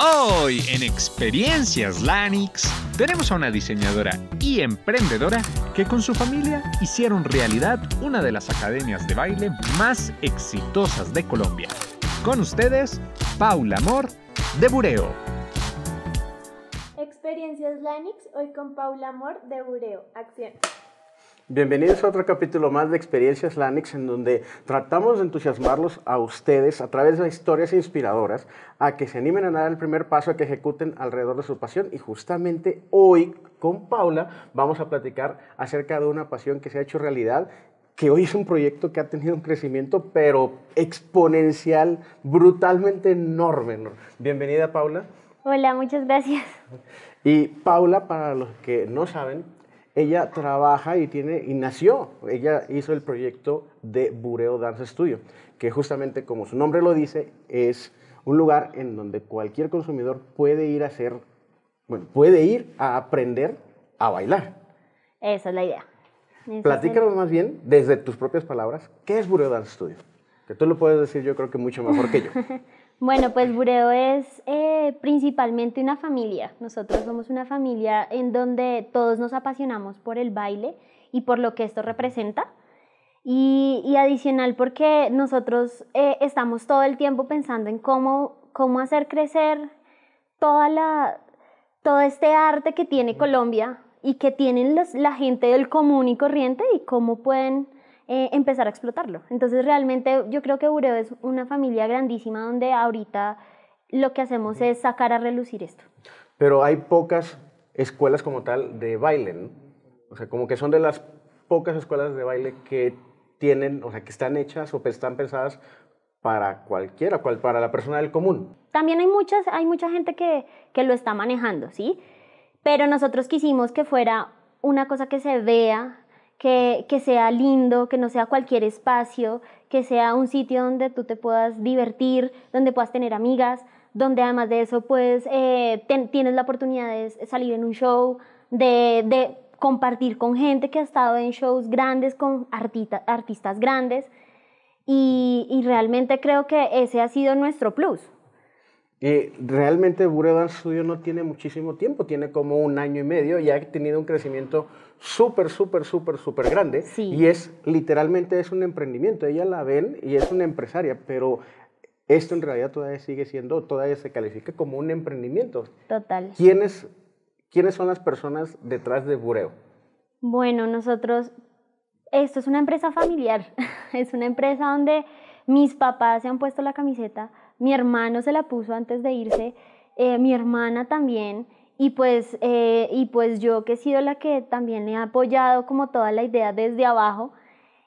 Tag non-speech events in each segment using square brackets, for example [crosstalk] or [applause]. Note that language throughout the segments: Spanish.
Hoy en Experiencias Lanix tenemos a una diseñadora y emprendedora que con su familia hicieron realidad una de las academias de baile más exitosas de Colombia. Con ustedes, Paula Amor de Bureo. Experiencias Lanix, hoy con Paula Amor de Bureo. Acción. Bienvenidos a otro capítulo más de Experiencias Lanix, en donde tratamos de entusiasmarlos a ustedes a través de historias inspiradoras a que se animen a dar el primer paso, a que ejecuten alrededor de su pasión. Y justamente hoy con Paula vamos a platicar acerca de una pasión que se ha hecho realidad que hoy es un proyecto que ha tenido un crecimiento, pero exponencial, brutalmente enorme. Bienvenida, Paula. Hola, muchas gracias. Y Paula, para los que no saben, ella trabaja y tiene y nació, ella hizo el proyecto de Bureo Dance Studio, que justamente como su nombre lo dice, es un lugar en donde cualquier consumidor puede ir a hacer, bueno, puede ir a aprender a bailar. Esa es la idea. Platícanos más bien, desde tus propias palabras, ¿qué es Bureo Dance Studio? Que tú lo puedes decir yo creo que mucho mejor que yo. [laughs] Bueno, pues Bureo es eh, principalmente una familia. Nosotros somos una familia en donde todos nos apasionamos por el baile y por lo que esto representa. Y, adicional porque nosotros eh, estamos todo el tiempo pensando en cómo, cómo hacer crecer toda la, todo este arte que tiene Colombia y que tienen los, la gente del común y corriente y cómo pueden eh, empezar a explotarlo. Entonces realmente yo creo que Bureo es una familia grandísima donde ahorita lo que hacemos es sacar a relucir esto. Pero hay pocas escuelas como tal de baile, ¿no? O sea, como que son de las pocas escuelas de baile que tienen, o sea, que están hechas o que están pensadas para cualquiera, para la persona del común. También hay, muchas, hay mucha gente que, que lo está manejando, ¿sí? Pero nosotros quisimos que fuera una cosa que se vea, que, sea lindo, que no sea cualquier espacio, que sea un sitio donde tú te puedas divertir, donde puedas tener amigas, donde además de eso pues eh, tienes la oportunidad de salir en un show, de, compartir con gente que ha estado en shows grandes, con artistas grandes y, realmente creo que ese ha sido nuestro plus. Eh, realmente Burevan Studio no tiene muchísimo tiempo, tiene como un año y medio y ha tenido un crecimiento súper, súper, súper, súper grande. Y es literalmente es un emprendimiento. Ella la ven y es una empresaria, pero esto en realidad todavía sigue siendo, todavía se califica como un emprendimiento. Total. ¿Quiénes, son las personas detrás de Bureo? Bueno, nosotros, esto es una empresa familiar, [laughs] es una empresa donde mis papás se han puesto la camiseta, mi hermano se la puso antes de irse, eh, mi hermana también. Y pues, eh, y pues yo que he sido la que también he apoyado como toda la idea desde abajo.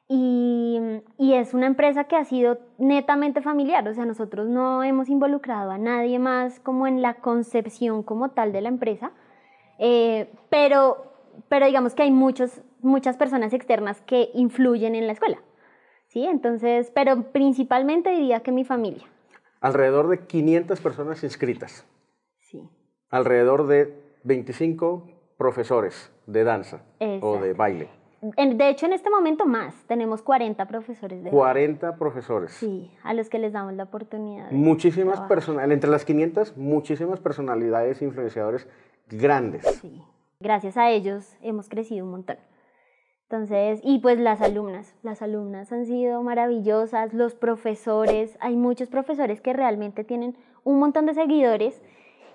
Y, es una empresa que ha sido netamente familiar, o sea, nosotros no hemos involucrado a nadie más como en la concepción como tal de la empresa, eh, pero, pero digamos que hay muchos, muchas personas externas que influyen en la escuela, ¿sí? Entonces, pero principalmente diría que mi familia. Alrededor de 500 personas inscritas alrededor de 25 profesores de danza o de baile. De hecho, en este momento más, tenemos 40 profesores de 40 profesores. Sí, a los que les damos la oportunidad. Muchísimas personas, entre las 500, muchísimas personalidades, e influenciadores grandes. Sí, gracias a ellos hemos crecido un montón. Entonces, y pues las alumnas, las alumnas han sido maravillosas, los profesores, hay muchos profesores que realmente tienen un montón de seguidores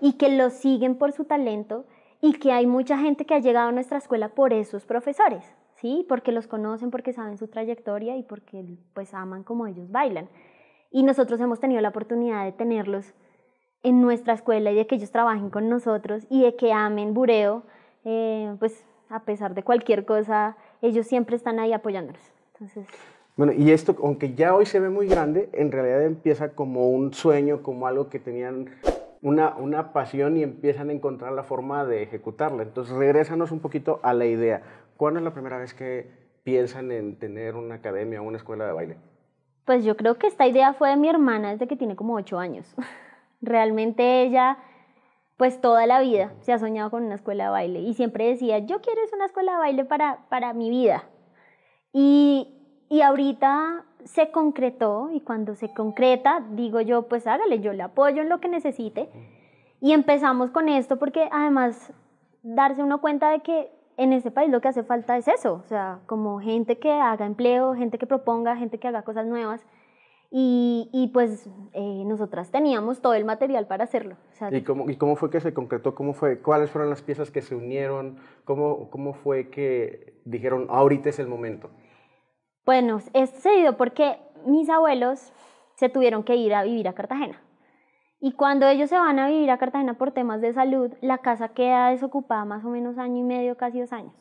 y que los siguen por su talento y que hay mucha gente que ha llegado a nuestra escuela por esos profesores, ¿sí? Porque los conocen, porque saben su trayectoria y porque pues aman como ellos bailan. Y nosotros hemos tenido la oportunidad de tenerlos en nuestra escuela y de que ellos trabajen con nosotros y de que amen bureo, eh, pues a pesar de cualquier cosa, ellos siempre están ahí apoyándonos. Bueno, y esto, aunque ya hoy se ve muy grande, en realidad empieza como un sueño, como algo que tenían una, pasión y empiezan a encontrar la forma de ejecutarla. Entonces, regrésanos un poquito a la idea. ¿Cuándo es la primera vez que piensan en tener una academia o una escuela de baile? Pues yo creo que esta idea fue de mi hermana desde que tiene como ocho años. [laughs] Realmente ella, pues toda la vida se ha soñado con una escuela de baile y siempre decía, yo quiero es una escuela de baile para, para mi vida. Y, y ahorita se concretó y cuando se concreta, digo yo, pues hágale, yo le apoyo en lo que necesite. Y empezamos con esto porque además darse uno cuenta de que en ese país lo que hace falta es eso, o sea, como gente que haga empleo, gente que proponga, gente que haga cosas nuevas. Y, pues eh, nosotras teníamos todo el material para hacerlo. ¿Y, cómo, fue que se concretó? ¿Cómo fue? ¿Cuáles fueron las piezas que se unieron? ¿Cómo, cómo fue que dijeron, ahorita es el momento? Bueno, esto se dio porque mis abuelos se tuvieron que ir a vivir a Cartagena. Y cuando ellos se van a vivir a Cartagena por temas de salud, la casa queda desocupada más o menos año y medio, casi dos años.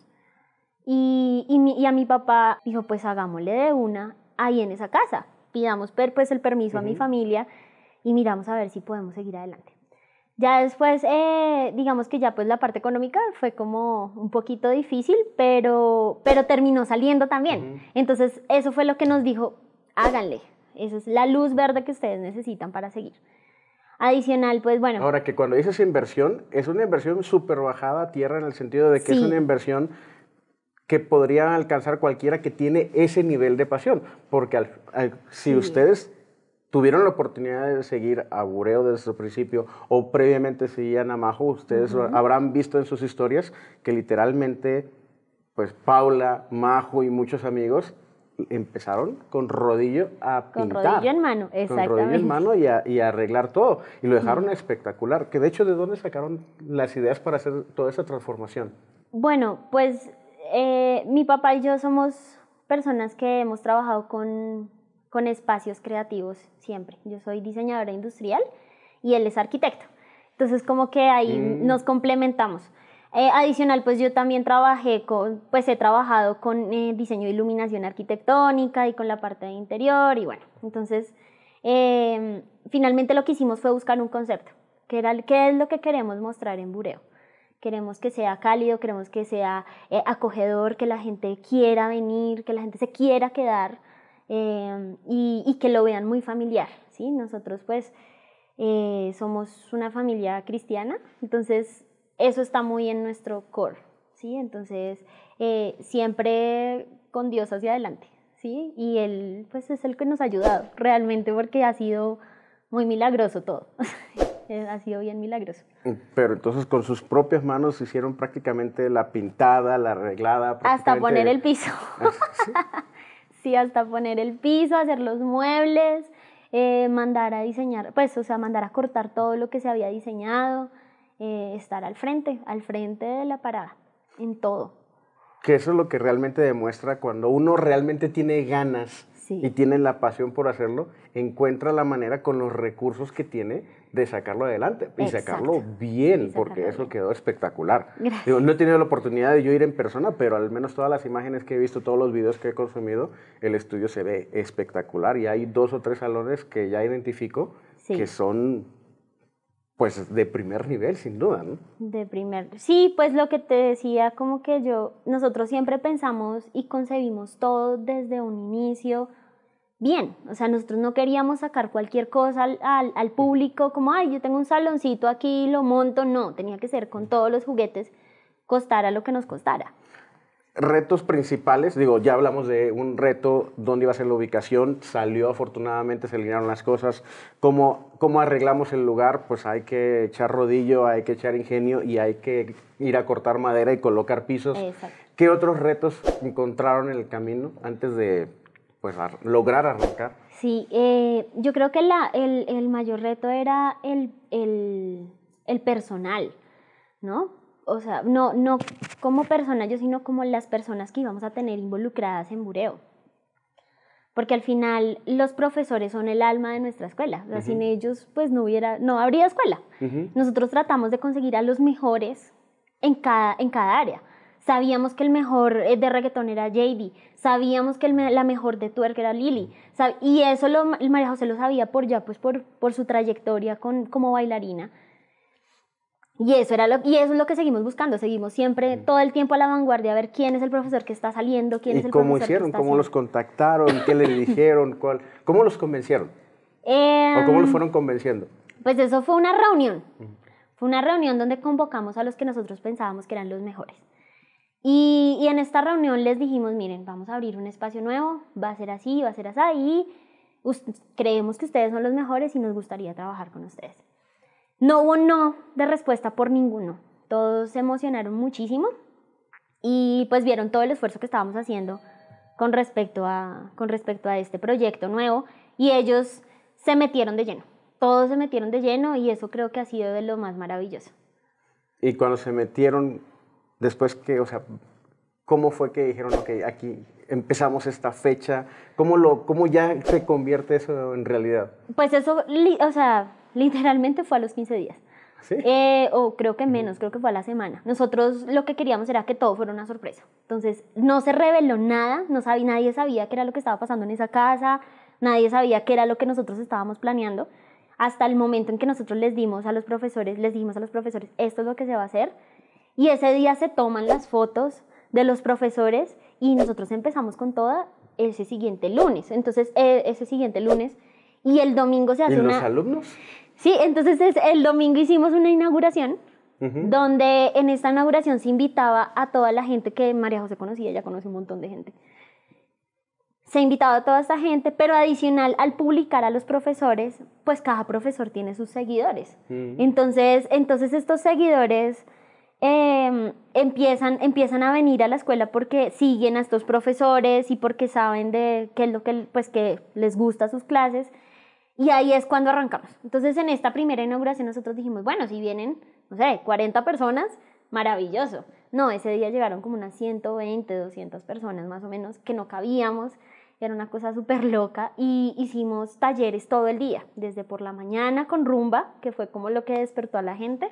Y, a mi papá dijo, pues hagámosle de una ahí en esa casa. Pidamos pues el permiso a mi familia y miramos a ver si podemos seguir adelante. Ya después, eh, digamos que ya pues la parte económica fue como un poquito difícil, pero, pero terminó saliendo también. Entonces, eso fue lo que nos dijo, háganle. Esa es la luz verde que ustedes necesitan para seguir. Adicional, pues bueno. Ahora que cuando dices inversión, es una inversión súper bajada a tierra en el sentido de que es una inversión que podría alcanzar cualquiera que tiene ese nivel de pasión. Porque si ustedes tuvieron la oportunidad de seguir a Bureo desde el principio o previamente seguían a Majo, ustedes habrán visto en sus historias que literalmente, pues Paula, Majo y muchos amigos empezaron con rodillo a pintar. Con rodillo en mano, exactamente. Con rodillo en mano y a, arreglar todo. Y lo dejaron espectacular. Que de hecho, ¿de dónde sacaron las ideas para hacer toda esa transformación? Bueno, pues eh, mi papá y yo somos personas que hemos trabajado con con espacios creativos siempre. Yo soy diseñadora industrial y él es arquitecto. Entonces como que ahí mm. nos complementamos. Eh, adicional, pues yo también trabajé con, pues he trabajado con eh, diseño de iluminación arquitectónica y con la parte de interior y bueno, entonces em, finalmente lo que hicimos fue buscar un concepto, que era qué es lo que queremos mostrar en Bureo. Queremos que sea cálido, queremos que sea eh, acogedor, que la gente quiera venir, que la gente se quiera quedar. Em, y, que lo vean muy familiar, ¿sí? Nosotros pues eh, somos una familia cristiana, entonces eso está muy en nuestro core, ¿sí? Entonces eh, siempre con Dios hacia adelante, ¿sí? Y Él pues es el que nos ha ayudado realmente porque ha sido muy milagroso todo. [laughs] Eh, ha sido bien milagroso. Pero entonces con sus propias manos hicieron prácticamente la pintada, la arreglada. Hasta poner el piso. Ah, [laughs] hasta poner el piso, hacer los muebles, eh, mandar a diseñar, pues, o sea, mandar a cortar todo lo que se había diseñado, eh, estar al frente, al frente de la parada, en todo. Que eso es lo que realmente demuestra cuando uno realmente tiene ganas y tiene la pasión por hacerlo, encuentra la manera con los recursos que tiene de sacarlo adelante y sacarlo bien, porque eso quedó espectacular. no he tenido la oportunidad de yo ir en persona, pero al menos todas las imágenes que he visto, todos los videos que he consumido, el estudio se ve espectacular y hay dos o tres salones que ya identifico que son pues de primer nivel, sin duda, De primer. Sí, pues lo que te decía, como que yo, nosotros siempre pensamos y concebimos todo desde un inicio, bien. O sea, nosotros no queríamos sacar cualquier cosa al, público como, ay, yo tengo un saloncito aquí, lo monto. No, tenía que ser con todos los juguetes, costara lo que nos costara. Retos principales, digo, ya hablamos de un reto, dónde iba a ser la ubicación, salió afortunadamente, se alinearon las cosas, cómo, cómo arreglamos el lugar, pues hay que echar rodillo, hay que echar ingenio y hay que ir a cortar madera y colocar pisos. ¿Qué otros retos encontraron en el camino antes de pues lograr arrancar? Sí, eh, yo creo que el, mayor reto era el, personal, ¿no? O sea, no, no como personal, yo, sino como las personas que íbamos a tener involucradas en Bureo. Porque al final los profesores son el alma de nuestra escuela. Sin ellos, pues no hubiera, no habría escuela. Nosotros tratamos de conseguir a los mejores en cada, en cada área. Sabíamos que el mejor eh, de reggaetón era JD. Sabíamos que el, la mejor de twerk era Lily. Y eso lo, el María José lo sabía por ya, pues por, por su trayectoria con, como bailarina. Y eso, era lo, y eso es lo que seguimos buscando. Seguimos siempre, todo el tiempo a la vanguardia, a ver quién es el profesor que está saliendo, quién es el cómo profesor hicieron? Que está ¿Cómo los contactaron? ¿Qué les [laughs] dijeron? Cuál, ¿Cómo los convencieron? ¿O cómo los em, fueron convenciendo? Pues eso fue una reunión. Fue una reunión donde convocamos a los que nosotros pensábamos que eran los mejores. Y, en esta reunión les dijimos, miren, vamos a abrir un espacio nuevo, va a ser así, va a ser así, y creemos que ustedes son los mejores y nos gustaría trabajar con ustedes. No hubo no de respuesta por ninguno. Todos se emocionaron muchísimo y pues vieron todo el esfuerzo que estábamos haciendo con respecto a, con respecto a este proyecto nuevo y ellos se metieron de lleno. Todos se metieron de lleno y eso creo que ha sido de lo más maravilloso. Y cuando se metieron, Después que, o sea, ¿cómo fue que dijeron, ok, aquí empezamos esta fecha? ¿Cómo, lo, cómo ya se convierte eso en realidad? Pues eso, o sea, literalmente fue a los 15 días. ¿Sí? Eh, o creo que menos, creo que fue a la semana. Nosotros lo que queríamos era que todo fuera una sorpresa. Entonces, no se reveló nada, no sabía, nadie sabía qué era lo que estaba pasando en esa casa, nadie sabía qué era lo que nosotros estábamos planeando. Hasta el momento en que nosotros les dimos a los profesores, les dijimos a los profesores, esto es lo que se va a hacer, y ese día se toman las fotos de los profesores y nosotros empezamos con toda ese siguiente lunes. Entonces, e, ese siguiente lunes y el domingo se hace ¿Y los alumnos? Sí, entonces el domingo hicimos una inauguración donde en esta inauguración se invitaba a toda la gente que María José conocía, ella conoce un montón de gente. Se invitaba a toda esta gente, pero adicional al publicar a los profesores, pues cada profesor tiene sus seguidores. Entonces, entonces estos seguidores Em, empiezan, empiezan a venir a la escuela porque siguen a estos profesores y porque saben de qué es lo que, pues, que les gusta sus clases. Y ahí es cuando arrancamos. Entonces, en esta primera inauguración nosotros dijimos, bueno, si vienen, no sé, 40 personas, maravilloso. No, ese día llegaron como unas 120, 200 personas más o menos que no cabíamos. Era una cosa súper loca y hicimos talleres todo el día, desde por la mañana con rumba, que fue como lo que despertó a la gente,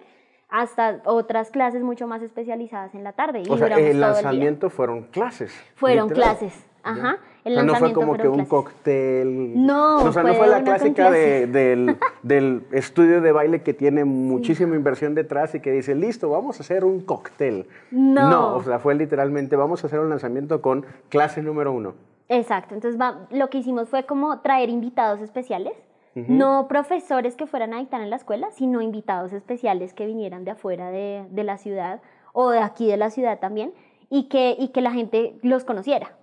hasta otras clases mucho más especializadas en la tarde. o sea, el lanzamiento fueron clases. Fueron clases, ajá. El no fue como que un cóctel. No, o sea, no fue la clásica [laughs] del, estudio de baile que tiene muchísima inversión detrás y que dice, listo, vamos a hacer un cóctel. No. No, o sea, fue literalmente, vamos a hacer un lanzamiento con clase número uno. Exacto, entonces lo que hicimos fue como traer invitados especiales no profesores que fueran a dictar en la escuela, sino invitados especiales que vinieran de afuera de, la ciudad o de aquí de la ciudad también y que, que la gente los conociera.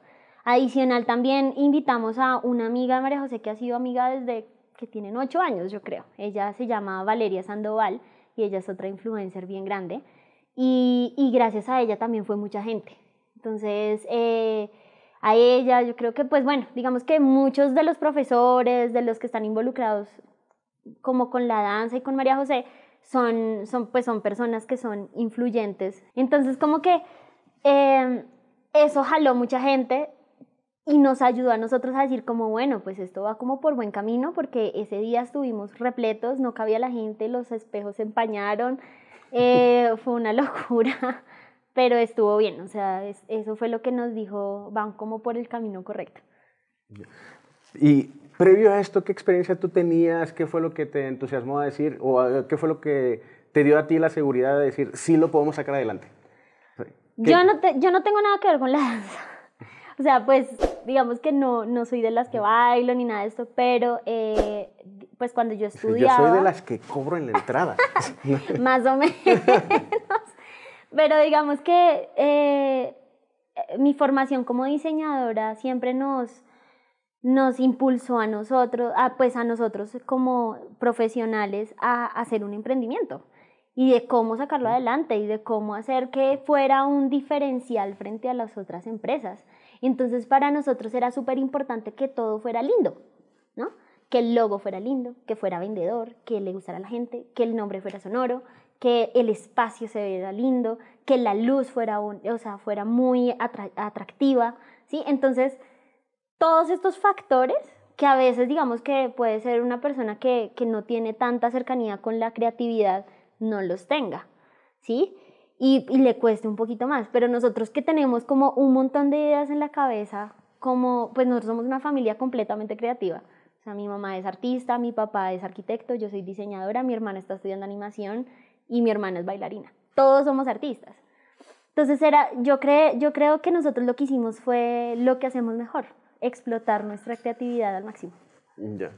Adicional también invitamos a una amiga de María José que ha sido amiga desde que tienen ocho años, yo creo. Ella se llama Valeria Sandoval y ella es otra influencer bien grande. Y, gracias a ella también fue mucha gente. Entonces, eh, a ella. Yo creo que, pues bueno, digamos que muchos de los profesores, de los que están involucrados como con la danza y con María José, son, son, pues son personas que son influyentes. Entonces, como que em, eso jaló mucha gente y nos ayudó a nosotros a decir como, bueno, pues esto va como por buen camino, porque ese día estuvimos repletos, no cabía la gente, los espejos se empañaron, eh, fue una [laughs] locura pero estuvo bien, o sea, eso fue lo que nos dijo, van como por el camino correcto. Y previo a esto, ¿qué experiencia tú tenías? ¿Qué fue lo que te entusiasmó a decir? ¿O eh, qué fue lo que te dio a ti la seguridad de decir, sí lo podemos sacar adelante? Yo no, tengo nada que ver con la [laughs] O sea, pues digamos que no, soy de las que bailo ni nada de esto, pero eh, pues cuando yo estudiaba... Yo soy de las que cobro en la entrada. [laughs] más o menos. Pero digamos que eh, mi formación como diseñadora siempre nos, nos impulsó a nosotros, pues a nosotros como profesionales a, hacer un emprendimiento y de cómo sacarlo adelante y de cómo hacer que fuera un diferencial frente a las otras empresas. Entonces para nosotros era súper importante que todo fuera lindo, ¿no? Que el logo fuera lindo, que fuera vendedor, que le gustara a la gente, que el nombre fuera sonoro, que el espacio se vea lindo, que la luz fuera, o sea, fuera muy atractiva, ¿sí? Entonces, todos estos factores que a veces digamos que puede ser una persona que, no tiene tanta cercanía con la creatividad, no los tenga, ¿sí? Y, le cueste un poquito más, pero nosotros que tenemos como un montón de ideas en la cabeza, como pues nosotros somos una familia completamente creativa. sea, mi mamá es artista, mi papá es arquitecto, yo soy diseñadora, mi hermana está estudiando animación, y mi hermana es bailarina. Todos somos artistas. Entonces era, yo, yo creo que nosotros lo que hicimos fue lo que hacemos mejor, explotar nuestra creatividad al máximo. Ya.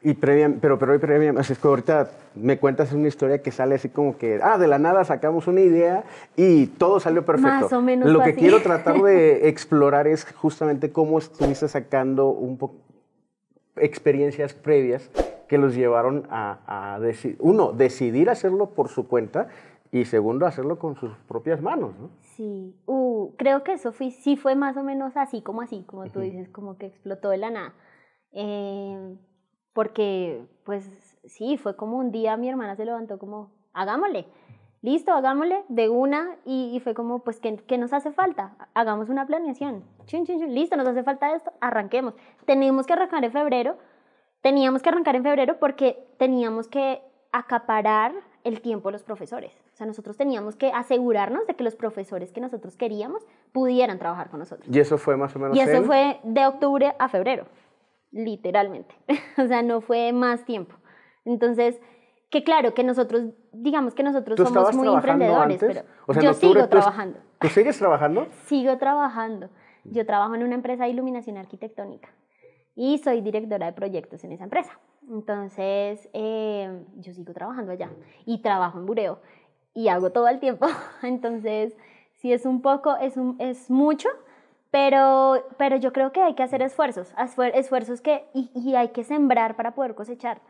Y previa, pero, pero previa, así es que ahorita me cuentas una historia que sale así como que, ah, de la nada sacamos una idea y todo salió perfecto. Más o menos. Lo que quiero tratar de [laughs] explorar es justamente cómo estuviste sacando un poco experiencias previas que los llevaron a, a uno, decidir hacerlo por su cuenta y segundo, hacerlo con sus propias manos, Sí, uh, creo que eso sí fue más o menos así como así, como tú dices, como que explotó de la nada. Em, porque, pues sí, fue como un día mi hermana se levantó como, hagámosle, listo, hagámosle de una y, fue como, pues, ¿qué, ¿qué, nos hace falta? Hagamos una planeación, chun, chun, chun, listo, nos hace falta esto, arranquemos. Tenemos que arrancar en febrero teníamos que arrancar en febrero porque teníamos que acaparar el tiempo de los profesores. O sea, nosotros teníamos que asegurarnos de que los profesores que nosotros queríamos pudieran trabajar con nosotros. Y eso fue más o menos. Y eso fue de octubre a febrero, literalmente. [laughs] o sea, no fue más tiempo. Entonces, que claro, que nosotros, digamos que nosotros somos muy emprendedores, pero yo sigo trabajando. ¿Tú sigues trabajando? Sigo trabajando. Yo trabajo en una empresa de iluminación arquitectónica y soy directora de proyectos en esa empresa. Entonces, em, yo sigo trabajando allá y trabajo en Bureo y hago todo el tiempo. [laughs] Entonces, sí es un poco, es, un, es mucho, pero, pero yo creo que hay que hacer esfuerzos, esfuerzos que, y, y hay que sembrar para poder cosechar.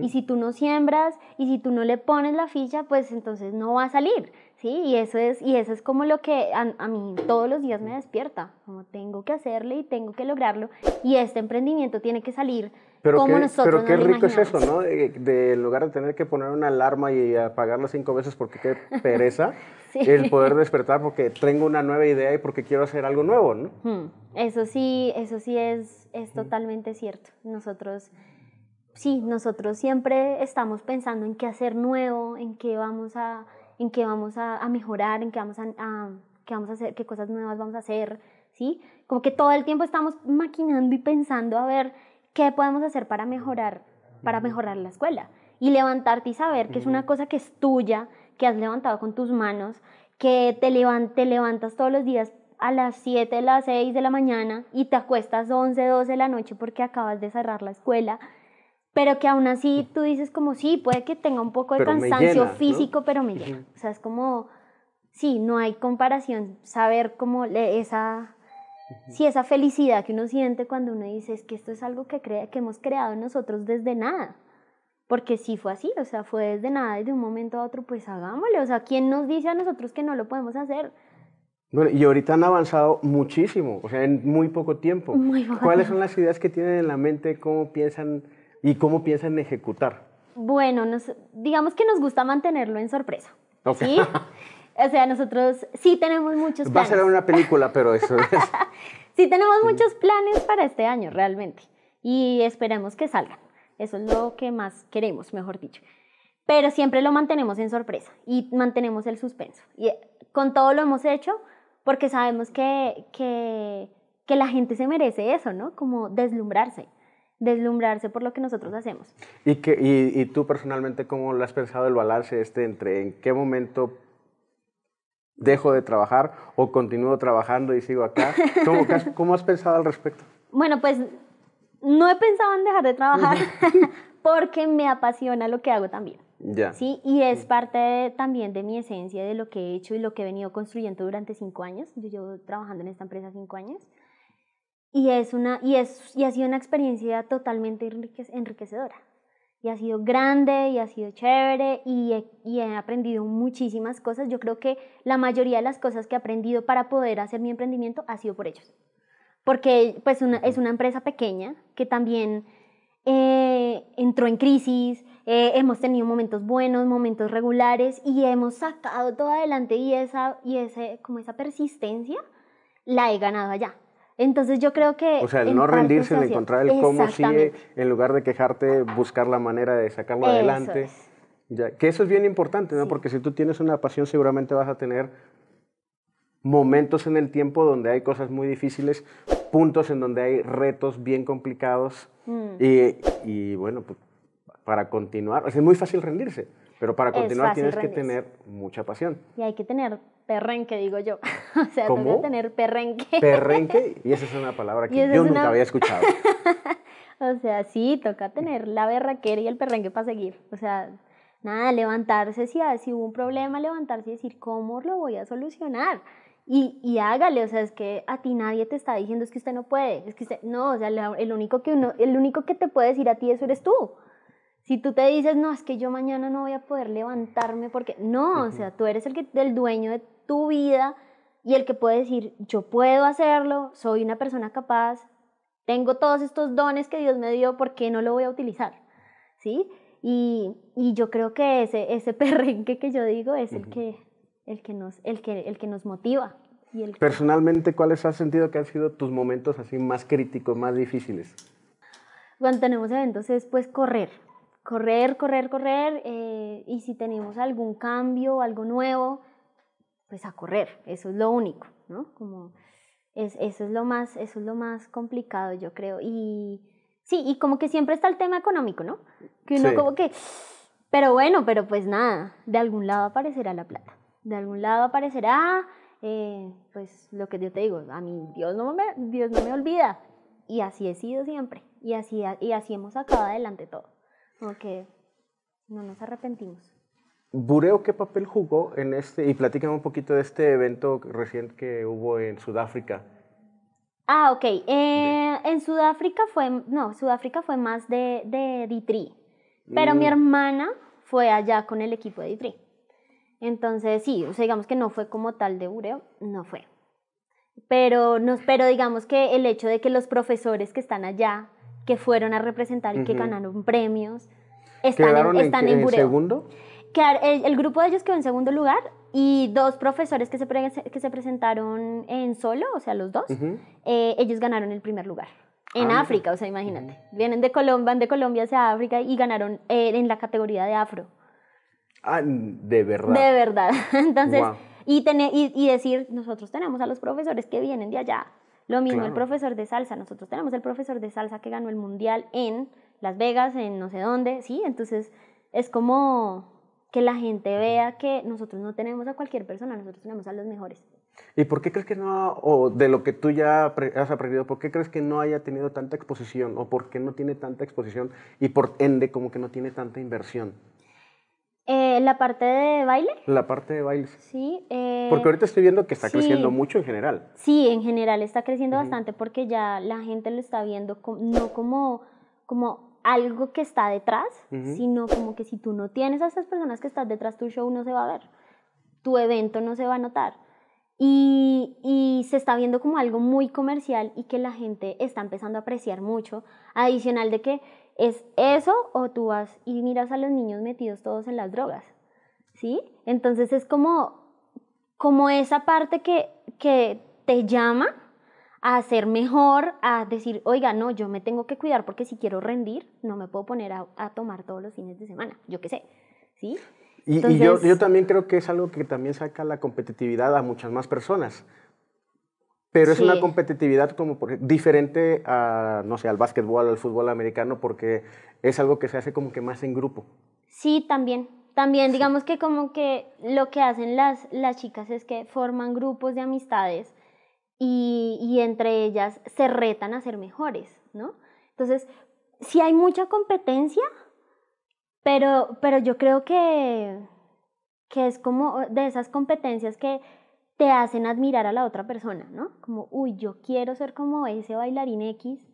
Y si tú no siembras y si tú no le pones la ficha, pues entonces no va a salir. Sí, y eso es, y eso es como lo que a, mí todos los días me despierta, como tengo que hacerle y tengo que lograrlo, y este emprendimiento tiene que salir pero como qué, nosotros Pero qué rico es eso, ¿no? De, lugar de tener que poner una alarma y apagarla cinco veces porque qué [laughs] pereza, el poder despertar porque tengo una nueva idea y porque quiero hacer algo nuevo, ¿no? Hmm, eso sí, eso sí es, es totalmente cierto. Nosotros sí, nosotros siempre estamos pensando en qué hacer nuevo, en qué vamos a, en qué vamos a, mejorar, en qué vamos a, vamos a hacer, qué cosas nuevas vamos a hacer, ¿sí? Como que todo el tiempo estamos maquinando y pensando a ver qué podemos hacer para mejorar, para mejorar la escuela. Y levantarte y saber que es una cosa que es tuya, que has levantado con tus manos, que te, te levantas todos los días a las 7, a las 6 de la mañana y te acuestas 11, 12 de la noche porque acabas de cerrar la escuela pero que aún así tú dices como, sí, puede que tenga un poco de cansancio físico, pero me llena. O sea, es como, sí, no hay comparación, saber cómo esa, sí, esa felicidad que uno siente cuando uno dice, es que esto es algo que, crea, que hemos creado nosotros desde nada. Porque sí fue así, o sea, fue desde nada, desde un momento a otro, pues hagámosle. O sea, ¿quién nos dice a nosotros que no lo podemos hacer? Bueno, y ahorita han avanzado muchísimo, o sea, en muy poco tiempo. Muy ¿Cuáles son las ideas que tienen en la mente? ¿Cómo piensan ¿Y cómo piensan ejecutar? Bueno, nos, digamos que nos gusta mantenerlo en sorpresa. ¿sí? [laughs] O sea, nosotros sí tenemos muchos planes. Va a ser una película, pero eso es. [laughs] sí tenemos muchos planes para este año, realmente. Y esperemos que salgan. Eso es lo que más queremos, mejor dicho. Pero siempre lo mantenemos en sorpresa y mantenemos el suspenso. Y eh, con todo lo hemos hecho porque sabemos que, que, que la gente se merece eso, ¿no? Como deslumbrarse deslumbrarse por lo que nosotros hacemos. ¿Y, que, tú personalmente cómo lo has pensado el balance este entre en qué momento dejo de trabajar o continúo trabajando y sigo acá? ¿Cómo, [laughs] has pensado al respecto? Bueno, pues no he pensado en dejar de trabajar [laughs] porque me apasiona lo que hago también. Ya. Sí, y es parte también de mi esencia, de lo que he hecho y lo que he venido construyendo durante cinco años. Yo llevo trabajando en esta empresa cinco años. Y, es una, y, es, y ha sido una experiencia totalmente enriquecedora. Y ha sido grande y ha sido chévere y he, aprendido muchísimas cosas. Yo creo que la mayoría de las cosas que he aprendido para poder hacer mi emprendimiento ha sido por ellos. Porque pues es una empresa pequeña que también eh, entró en crisis, eh, hemos tenido momentos buenos, momentos regulares y hemos sacado todo adelante y esa, y ese, como esa persistencia la he ganado allá. Entonces yo creo que... O sea, el no rendirse, el encontrar el cómo sigue, en lugar de quejarte, buscar la manera de sacarlo adelante. Ya, que eso es bien importante, ¿no? Porque si tú tienes una pasión, seguramente vas a tener momentos en el tiempo donde hay cosas muy difíciles, puntos en donde hay retos bien complicados. Mm. Y, bueno, pues, para continuar, es muy fácil rendirse. Pero para continuar tienes que tener mucha pasión. Y hay que tener perrenque, digo yo. [laughs] o sea, ¿Cómo? que tener perrenque. Perrenque, y esa es una palabra [laughs] que yo nunca había escuchado. [laughs] o sea, sí, toca tener la berraquera y el perrenque para seguir. O sea, nada, levantarse si, ah, si hubo un problema, levantarse y decir, ¿cómo lo voy a solucionar? Y, y, hágale, o sea, es que a ti nadie te está diciendo es que usted no puede, es que no, o sea, el único que uno, el único que te puede decir a ti eso eres tú. Si tú te dices, no, es que yo mañana no voy a poder levantarme porque no, o sea, tú eres el, que, dueño de tu vida y el que puede decir, yo puedo hacerlo, soy una persona capaz, tengo todos estos dones que Dios me dio, ¿por qué no lo voy a utilizar? ¿Sí? Y, yo creo que ese, ese [laughs] perrenque que yo digo es el que, el que, nos, el que, el que nos motiva. Y Personalmente, ¿cuáles has sentido que han sido tus momentos así más críticos, más difíciles? Cuando tenemos eventos es pues correr, correr, correr, correr, eh, y si tenemos algún cambio, algo nuevo, pues a correr, eso es lo único, ¿no? Como es, eso, es lo más, eso es lo más complicado, yo creo. Y sí, y como que siempre está el tema económico, ¿no? Que uno como que, pero bueno, pero pues nada, de algún lado aparecerá la plata, de algún lado aparecerá, eh, pues lo que yo te digo, a mí Dios no me, Dios no me olvida, y así he sido siempre, y así, y así hemos sacado adelante todo porque no nos arrepentimos. Bureo, ¿qué papel jugó en este? Y platícame un poquito de este evento reciente que hubo en Sudáfrica. Ah, ok. Eh, en Sudáfrica fue, no, Sudáfrica fue más de, de Ditri, pero mi mm. hermana fue allá con el equipo de Ditri. Entonces, sí, o sea, digamos que no fue como tal de Bureo, no fue. Pero, no pero digamos que el hecho de que los profesores que están allá que fueron a representar y que ganaron premios. Están en, están en, segundo? Claro, el, grupo de ellos quedó en segundo lugar y dos profesores que se, que se presentaron en solo, o sea, los dos, eh, ellos ganaron el primer lugar. En ah, África, o sea, imagínate. Vienen de Colombia, van de Colombia hacia África y ganaron eh, en la categoría de afro. Ah, de verdad. De verdad. [laughs] Entonces, y, tener, y decir, nosotros tenemos a los profesores que vienen de allá lo mismo el profesor de salsa. Nosotros tenemos el profesor de salsa que ganó el mundial en Las Vegas, en no sé dónde, ¿sí? Entonces es como que la gente vea que nosotros no tenemos a cualquier persona, nosotros tenemos a los mejores. ¿Y por qué crees que no, o de lo que tú ya has aprendido, por qué crees que no haya tenido tanta exposición o por qué no tiene tanta exposición y por ende como que no tiene tanta inversión? Eh, ¿La parte de baile? La parte de baile. Sí. Eh, porque ahorita estoy viendo que está creciendo mucho en general. Sí, en general está creciendo bastante porque ya la gente lo está viendo como, no como, como algo que está detrás, sino como que si tú no tienes a esas personas que están detrás, tu show no se va a ver, tu evento no se va a notar. Y, y se está viendo como algo muy comercial y que la gente está empezando a apreciar mucho, adicional de que ¿Es eso o tú vas y miras a los niños metidos todos en las drogas? ¿Sí? Entonces es como, como esa parte que, que te llama a ser mejor, a decir, oiga, no, yo me tengo que cuidar porque si quiero rendir, no me puedo poner a, tomar todos los fines de semana, yo qué sé, ¿sí? Y, yo, yo, también creo que es algo que también saca la competitividad a muchas más personas, pero es una competitividad como diferente a, no sé, al básquetbol, al fútbol americano, porque es algo que se hace como que más en grupo. Sí, también. También, digamos que como que lo que hacen las, las chicas es que forman grupos de amistades y, y entre ellas se retan a ser mejores, ¿no? Entonces, sí hay mucha competencia, pero, pero yo creo que, que es como de esas competencias que te hacen admirar a la otra persona, ¿no? Como, uy, yo quiero ser como ese bailarín X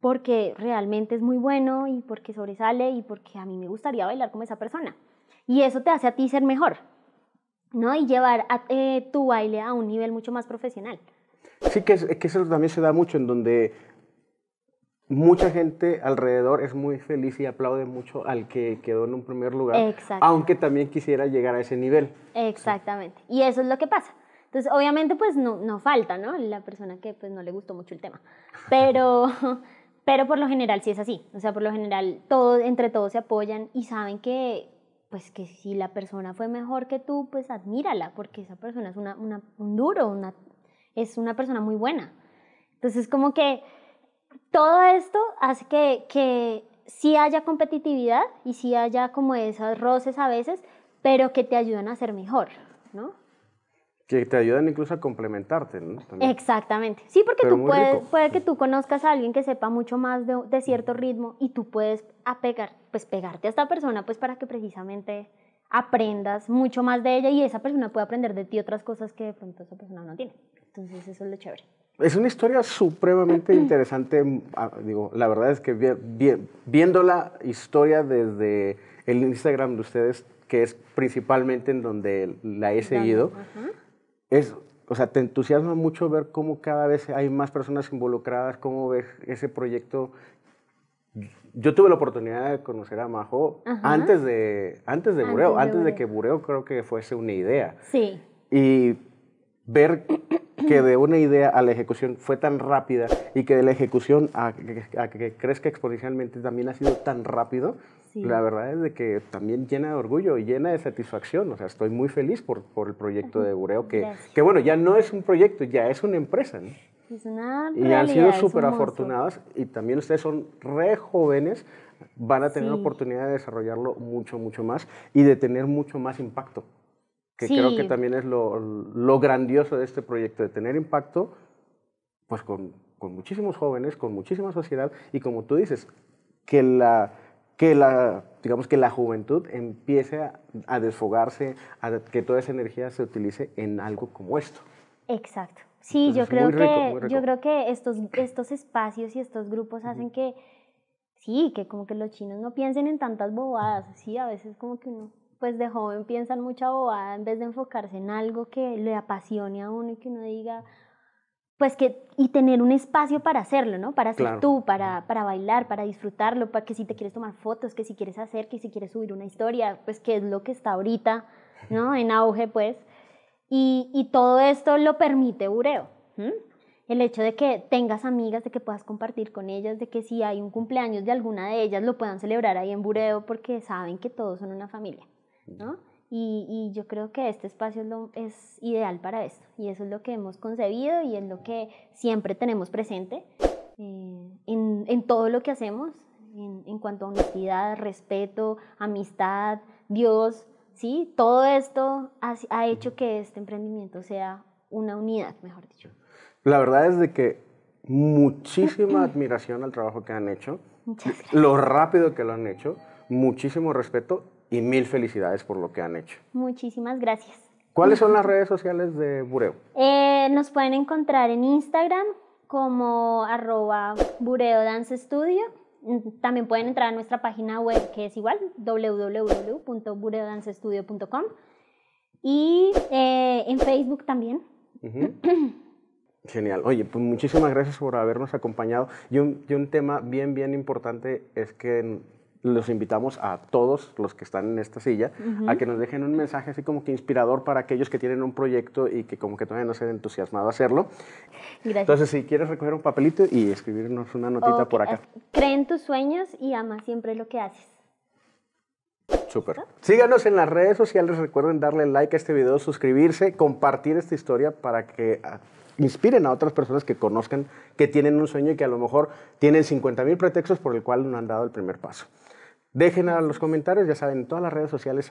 porque realmente es muy bueno y porque sobresale y porque a mí me gustaría bailar como esa persona. Y eso te hace a ti ser mejor, ¿no? Y llevar eh, tu baile a un nivel mucho más profesional. Sí, que, eso también se da mucho en donde mucha gente alrededor es muy feliz y aplaude mucho al que quedó en un primer lugar, aunque también quisiera llegar a ese nivel. Exactamente. Y eso es lo que pasa. Entonces, obviamente, pues no, no falta, ¿no? La persona que pues no le gustó mucho el tema. Pero, [laughs] pero por lo general sí es así. O sea, por lo general, todos, entre todos se apoyan y saben que, pues que si la persona fue mejor que tú, pues admírala, porque esa persona es una, una un duro, una, es una persona muy buena. Entonces, como que todo esto hace que, que sí haya competitividad y sí haya como esas roces a veces, pero que te ayudan a ser mejor, ¿no? que te ayudan incluso a complementarte, ¿no? Exactamente. Sí, porque tú puedes, puede que tú conozcas a alguien que sepa mucho más de, cierto ritmo y tú puedes apegar, pues pegarte a esta persona, pues para que precisamente aprendas mucho más de ella y esa persona puede aprender de ti otras cosas que de pronto esa persona no tiene. Entonces eso es lo chévere. Es una historia supremamente interesante. Mm, ah, digo, la verdad es que viendo la historia desde el Instagram de ustedes, que es principalmente en donde la he seguido, es, o sea, te entusiasma mucho ver cómo cada vez hay más personas involucradas, cómo ves ese proyecto. Yo tuve la oportunidad de conocer a Majo antes de, antes de Bureo, antes de que Bureo creo que fuese una idea. Sí. Y ver que de una idea a la ejecución fue tan rápida y que de la ejecución a, que crezca exponencialmente también ha sido tan rápido, la verdad es de que también llena de orgullo y llena de satisfacción. O sea, estoy muy feliz por, el proyecto de Bureo, que, bueno, ya no es un proyecto, ya es una empresa. y han sido súper afortunadas y también ustedes son re jóvenes, van a tener oportunidad de desarrollarlo mucho, mucho más y de tener mucho más impacto que creo que también es lo, lo, grandioso de este proyecto, de tener impacto, pues con, con, muchísimos jóvenes, con muchísima sociedad, y como tú dices, que la, que la, digamos que la juventud empiece a, desfogarse, a que toda esa energía se utilice en algo como esto. Exacto. Sí, yo, creo que, yo creo que estos, estos espacios y estos grupos hacen que, sí, que como que los chinos no piensen en tantas bobadas, sí, a veces como que uno pues de joven piensan mucha bobada en vez de enfocarse en algo que le apasione a uno y que no diga, pues que, y tener un espacio para hacerlo, ¿no? Para ser tú, para, para bailar, para disfrutarlo, para que si te quieres tomar fotos, que si quieres hacer, que si quieres subir una historia, pues que es lo que está ahorita, ¿no? [laughs] En auge, pues. Y, todo esto lo permite Bureo. el hecho de que tengas amigas, de que puedas compartir con ellas, de que si hay un cumpleaños de alguna de ellas lo puedan celebrar ahí en Bureo porque saben que todos son una familia. Y, yo creo que este espacio es, es ideal para esto y eso es lo que hemos concebido y es lo que siempre tenemos presente eh, en, todo lo que hacemos, en, cuanto a honestidad, respeto, amistad, Dios, ¿sí? Todo esto ha, hecho que este emprendimiento sea una unidad, mejor dicho. La verdad es de que muchísima [clears throat] admiración al trabajo que han hecho, lo rápido que lo han hecho, muchísimo respeto y mil felicidades por lo que han hecho. Muchísimas gracias. ¿Cuáles son las redes sociales de Bureo? Eh, nos pueden encontrar en Instagram como arroba Bureo Dance Studio. Mm, también pueden entrar a nuestra página web que es igual, www.bureodancestudio.com. Y eh, en Facebook también. Genial. Oye, pues muchísimas gracias por habernos acompañado. Y y un tema bien, bien importante es que los invitamos a todos los que están en esta silla a que nos dejen un mensaje así como que inspirador para aquellos que tienen un proyecto y que como que todavía no se han entusiasmado a hacerlo. Entonces, si quieres recoger un papelito y escribirnos una notita por acá. Cree en tus sueños y ama siempre lo que haces. Súper. Síganos en las redes sociales, recuerden darle like a este video, suscribirse, compartir esta historia para que ah, inspiren a otras personas que conozcan que tienen un sueño y que a lo mejor tienen 50 mil pretextos por el cual no han dado el primer paso. Dejen a los comentarios, ya saben, en todas las redes sociales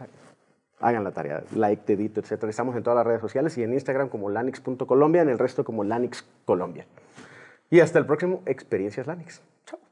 hagan la tarea, like, dedito, etcétera. Estamos en todas las redes sociales y en Instagram como lanix.colombia, en el resto como lanixcolombia. Y hasta el próximo Experiencias Lanix. Chao.